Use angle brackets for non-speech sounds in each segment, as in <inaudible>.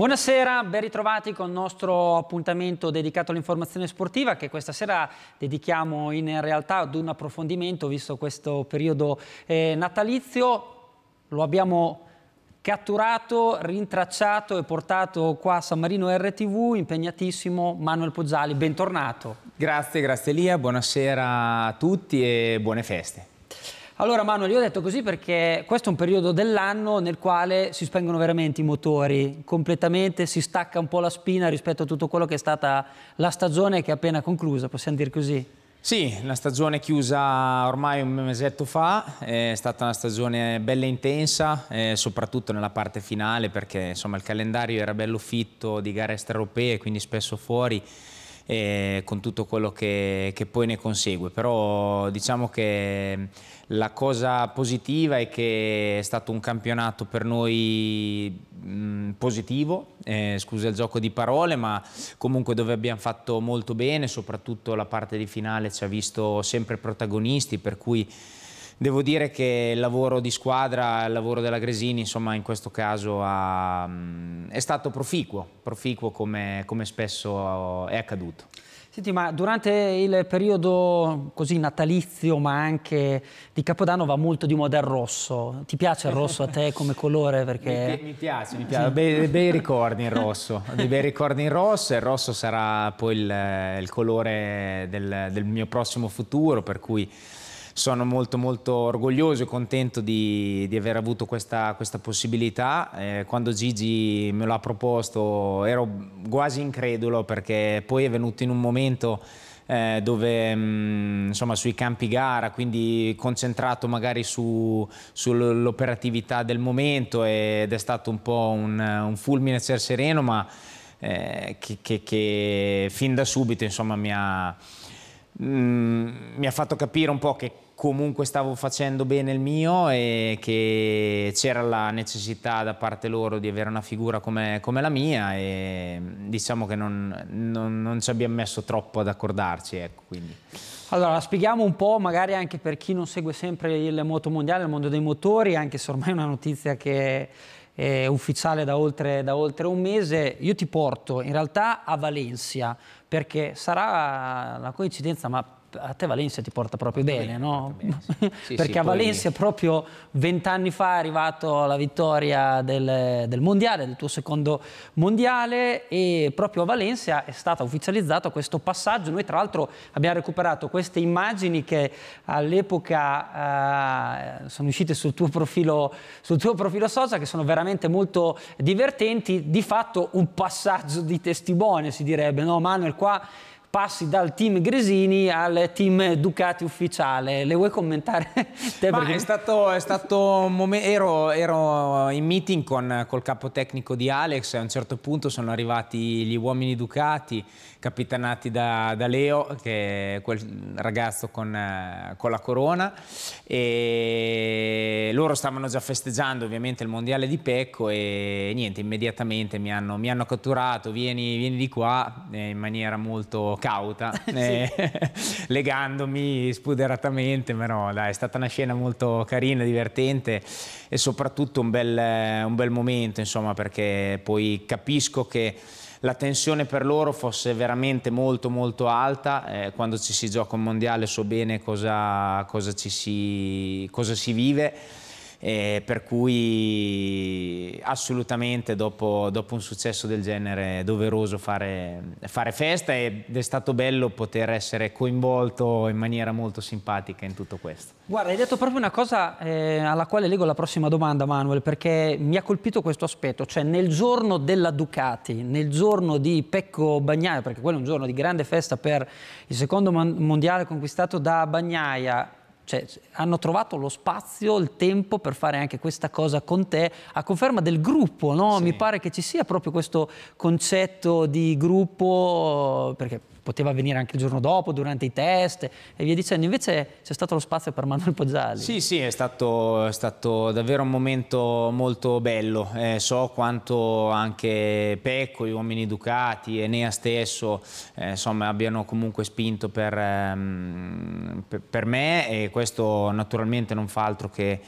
Buonasera, ben ritrovati con il nostro appuntamento dedicato all'informazione sportiva che questa sera dedichiamo in realtà ad un approfondimento visto questo periodo eh, natalizio. Lo abbiamo catturato, rintracciato e portato qua a San Marino RTV, impegnatissimo Manuel Poggiali, bentornato. Grazie, grazie Lia, buonasera a tutti e buone feste. Allora Manuel, io ho detto così perché questo è un periodo dell'anno nel quale si spengono veramente i motori, completamente si stacca un po' la spina rispetto a tutto quello che è stata la stagione che è appena conclusa, possiamo dire così. Sì, la stagione chiusa ormai un mesetto fa, è stata una stagione bella intensa, eh, soprattutto nella parte finale perché insomma, il calendario era bello fitto di gare extraeuropee, quindi spesso fuori eh, con tutto quello che, che, poi ne consegue. Però diciamo che la cosa positiva è che è stato un campionato per noi mh, positivo, eh, scusa il gioco di parole, ma comunque dove abbiamo fatto molto bene, soprattutto la parte di finale ci ha visto sempre protagonisti, per cui devo dire che il lavoro di squadra, il lavoro della Gresini, insomma in questo caso ha è stato proficuo, proficuo come, come spesso eh, è accaduto. Senti, ma durante il periodo così natalizio, ma anche di Capodanno, va molto di moda il rosso. Ti piace il rosso a te <laughs> come colore? Perché... Mi, mi piace, mi piace. Sì. Bei, <laughs> bei ricordi in rosso. Dei bei ricordi in rosso. Il rosso sarà poi il, il colore del, del mio prossimo futuro, per cui sono molto molto orgoglioso e contento di, di aver avuto questa, questa possibilità. Eh, quando Gigi me l'ha proposto ero quasi incredulo perché poi è venuto in un momento eh, dove mm, insomma sui campi gara, quindi concentrato magari su, sull'operatività del momento ed è stato un po' un, un fulmine a ciel sereno ma eh, che, che, che fin da subito insomma mi ha Mm, mi ha fatto capire un po' che comunque stavo facendo bene il mio e che c'era la necessità da parte loro di avere una figura come, come la mia e mm, diciamo che non, non, non, ci abbiamo messo troppo ad accordarci. Ecco, allora, spieghiamo un po', magari anche per chi non segue sempre il moto mondiale, il mondo dei motori, anche se ormai è una notizia che è ufficiale da oltre, da oltre un mese. Io ti porto in realtà a Valencia, perché sarà una coincidenza, ma a te Valencia ti porta proprio bene, bene no? sì. Sì, <laughs> Perché sì, a Valencia proprio vent'anni fa è arrivato alla vittoria del, del, mondiale, del tuo secondo mondiale e proprio a Valencia è stato ufficializzato questo passaggio. Noi tra l'altro abbiamo recuperato queste immagini che all'epoca eh, sono uscite sul tuo, profilo, sul tuo profilo social che sono veramente molto divertenti, di fatto un passaggio di testimone si direbbe, no Manuel qua passi dal team Gresini al team Ducati ufficiale. Le vuoi commentare? <laughs> Te Ma è stato, è stato momen- ero, ero, in meeting con, col capo tecnico di Alex e a un certo punto sono arrivati gli uomini Ducati capitanati da, da Leo, che è quel ragazzo con, con la corona e loro stavano già festeggiando ovviamente il mondiale di Pecco e niente, immediatamente mi hanno, mi hanno catturato, vieni, vieni di qua eh, in maniera molto cauta, <laughs> eh, <laughs> legandomi spuderatamente, ma no, dai, è stata una scena molto carina, divertente e soprattutto un bel, un bel momento, insomma, perché poi capisco che la tensione per loro fosse veramente molto molto alta eh, quando ci si gioca un mondiale so bene cosa, cosa, si, cosa si vive eh, per cui assolutamente dopo, dopo, un successo del genere è doveroso fare, fare festa ed è stato bello poter essere coinvolto in maniera molto simpatica in tutto questo. Guarda, hai detto proprio una cosa eh, alla quale leggo la prossima domanda, Manuel, perché mi ha colpito questo aspetto, cioè nel giorno della Ducati, nel giorno di Pecco Bagnaia, perché quello è un giorno di grande festa per il secondo mondiale conquistato da Bagnaia, cioè, hanno trovato lo spazio, il tempo per fare anche questa cosa con te, a conferma del gruppo, no? sì. mi pare che ci sia proprio questo concetto di gruppo, perché poteva venire anche il giorno dopo, durante i test e via dicendo. Invece c'è stato lo spazio per Manuel Poggiali. Sì, sì, è stato, è stato davvero un momento molto bello. Eh, so quanto anche Pecco, gli uomini Ducati, Enea stesso, eh, insomma, abbiano comunque spinto per, ehm, per, per me e questo naturalmente non fa altro che...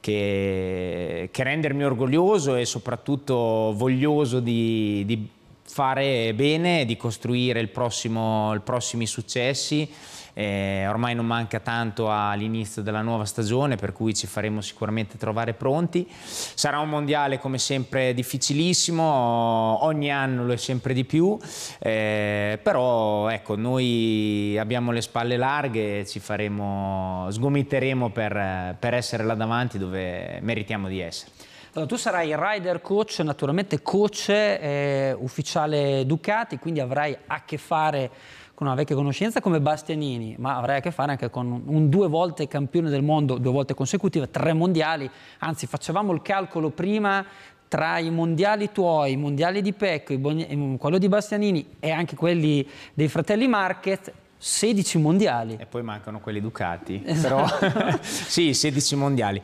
Che, che, rendermi orgoglioso e soprattutto voglioso di, di fare bene, di costruire prossimo, i prossimi successi. Eh, ormai non manca tanto all'inizio della nuova stagione, per cui ci faremo sicuramente trovare pronti. Sarà un mondiale come sempre difficilissimo, ogni anno lo è sempre di più, eh, però ecco, noi abbiamo le spalle larghe, ci faremo, sgomiteremo per, per essere là davanti dove meritiamo di essere. Allora, tu sarai rider coach, naturalmente coach eh, ufficiale Ducati, quindi avrai a che fare con una vecchia conoscenza come Bastianini, ma avrai a che fare anche con un due volte campione del mondo, due volte consecutive, tre mondiali, anzi facevamo il calcolo prima tra i mondiali tuoi, i mondiali di Pecco, ehm, quello di Bastianini e anche quelli dei fratelli Market, 16 mondiali. E poi mancano quelli Ducati, esatto. però <laughs> sì, 16 mondiali.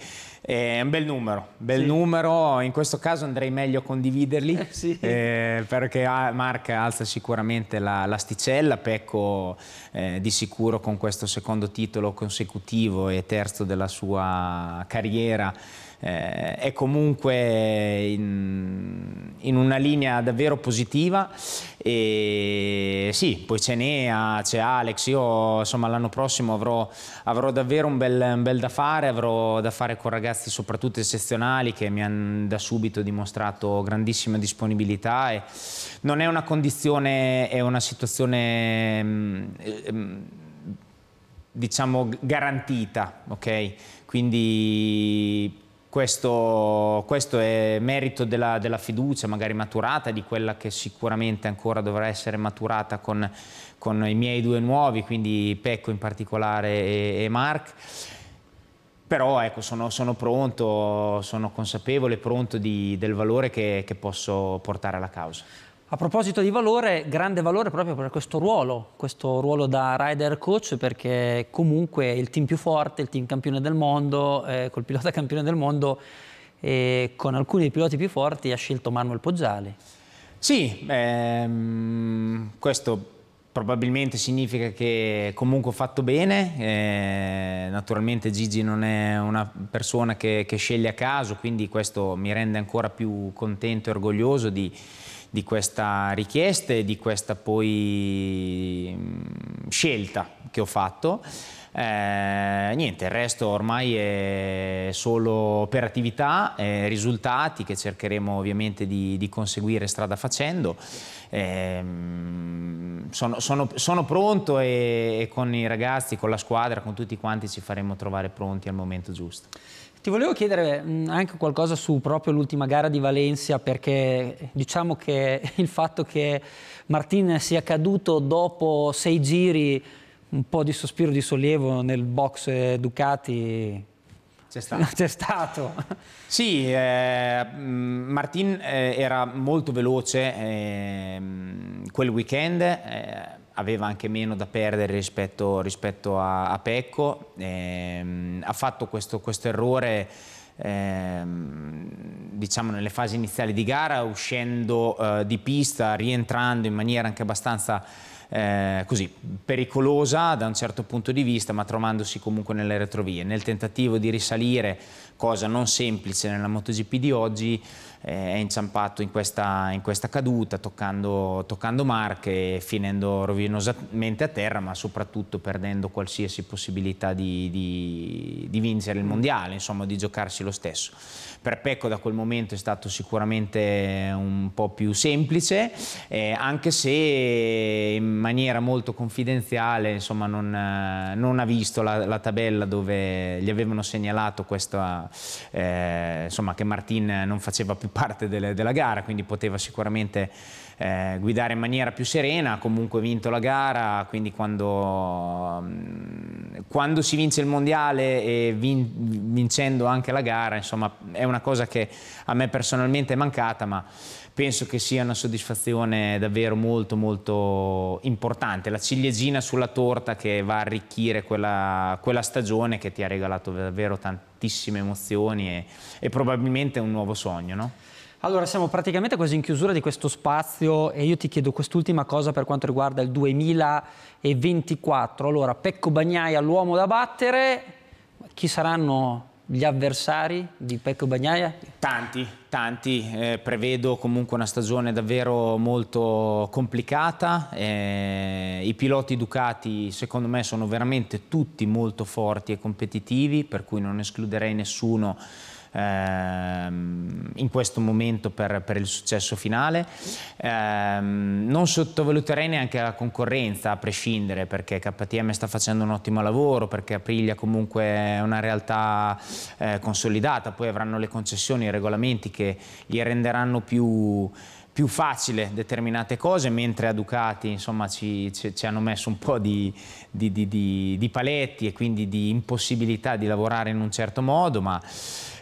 È un bel numero, bel sì. numero, in questo caso andrei meglio a condividerli <laughs> sì. eh, perché Mark alza sicuramente l'asticella, Pecco eh, di sicuro con questo secondo titolo consecutivo e terzo della sua carriera eh, è comunque in, in, una linea davvero positiva e sì, poi c'è Nea, c'è Alex, io insomma l'anno prossimo avrò, avrò davvero un bel, un bel, da fare, avrò da fare con ragazzi soprattutto eccezionali che mi hanno da subito dimostrato grandissima disponibilità e non è una condizione, è una situazione... Mh, mm, ehm, mh, diciamo garantita, ok? Quindi questo, questo è merito della, della, fiducia magari maturata, di quella che sicuramente ancora dovrà essere maturata con, con i miei due nuovi, quindi Pecco in particolare e, e Mark però ecco, sono, sono, pronto, sono consapevole, pronto di, del valore che, che posso portare alla causa. A proposito di valore, grande valore proprio per questo ruolo, questo ruolo da rider coach perché comunque il team più forte, il team campione del mondo, eh, col pilota <laughs> campione del mondo e con alcuni dei piloti più forti ha scelto Manuel Poggiali. Sì, ehm, questo probabilmente significa che comunque ho fatto bene, eh, naturalmente Gigi non è una persona che, che sceglie a caso, quindi questo mi rende ancora più contento e orgoglioso di di questa richiesta e di questa poi mm, scelta che ho fatto. Eh, niente, il resto ormai è solo operatività, eh, risultati che cercheremo ovviamente di, di conseguire strada facendo. Eh, sono, sono, sono, pronto e, e con i ragazzi, con la squadra, con tutti quanti ci faremo trovare pronti al momento giusto. Ti volevo chiedere anche qualcosa su proprio l'ultima gara di Valencia perché diciamo che <laughs> il fatto che Martin sia caduto dopo sei giri un po' di sospiro di sollievo nel box eh, Ducati c'è <laughs> stato. C'è stato. Sì, eh, Martin eh, era molto veloce eh, quel weekend eh, aveva anche meno da perdere rispetto, rispetto a, a, Pecco, ehm, ha fatto questo, questo errore ehm, diciamo nelle fasi iniziali di gara, uscendo eh, di pista, rientrando in maniera anche abbastanza eh, così, pericolosa da un certo punto di vista, ma trovandosi comunque nelle retrovie. Nel tentativo di risalire, cosa non semplice nella MotoGP di oggi, eh, è inciampato in questa, in questa caduta, toccando, toccando Marche, finendo rovinosamente a terra, ma soprattutto perdendo qualsiasi possibilità di, di, di vincere il mondiale, insomma, di giocarsi lo stesso. Per Pecco da quel momento è stato sicuramente un po' più semplice, eh, anche se ehm, maniera molto confidenziale insomma, non, eh, non ha visto la, la, tabella dove gli avevano segnalato questa, eh, insomma, che Martin non faceva più <laughs> parte delle, della gara, quindi poteva sicuramente eh, guidare in maniera più serena, ha comunque vinto la gara, quindi quando, mm, quando si vince il mondiale e vin, vincendo anche la gara, insomma è una cosa che a me personalmente è mancata, ma penso che sia una soddisfazione davvero molto molto importante, la ciliegina sulla torta che va a arricchire quella, quella stagione che ti ha regalato davvero tantissime emozioni e, e probabilmente un nuovo sogno. No? Allora, siamo praticamente quasi in chiusura di questo spazio e io ti chiedo quest'ultima cosa per quanto riguarda il 2024. Allora, Pecco Bagnaia, l'uomo da battere, chi saranno gli avversari di Pecco Bagnaia? Tanti, tanti. Eh, prevedo comunque una stagione davvero molto complicata. Eh, I piloti Ducati secondo me sono veramente tutti molto forti e competitivi, per cui non escluderei nessuno ehm, in questo momento per, per il successo finale. Ehm, non sottovaluterei neanche la concorrenza a prescindere perché KTM sta facendo un ottimo lavoro, perché Aprilia comunque è una realtà eh, consolidata, poi avranno le concessioni, i regolamenti che gli renderanno più più facile determinate cose, mentre a Ducati insomma, ci, ci, ci hanno messo un po' di, di, di, di, paletti e quindi di impossibilità di lavorare in un certo modo, ma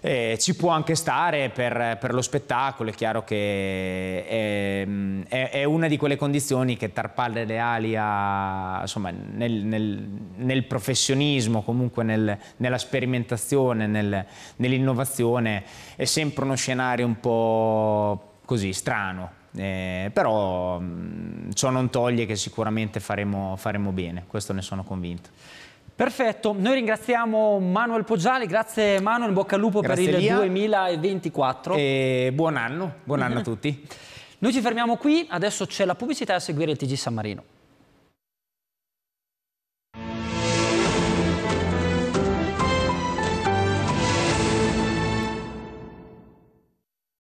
eh, ci può anche stare per, per, lo spettacolo, è chiaro che è, è, è, una di quelle condizioni che tarpare le ali a, insomma, nel, nel, nel, professionismo, comunque nel, nella sperimentazione, nell'innovazione, è sempre uno scenario un po' così strano. Eh, però mh, mm, ciò non toglie che sicuramente faremo, faremo bene, questo ne sono convinto. Perfetto, noi ringraziamo Manuel Poggiali, grazie Manuel, in bocca al lupo grazie per il Lia. 2024. E buon anno, buon anno a tutti. <laughs> Noi ci fermiamo qui, adesso c'è la pubblicità a seguire il TG San Marino.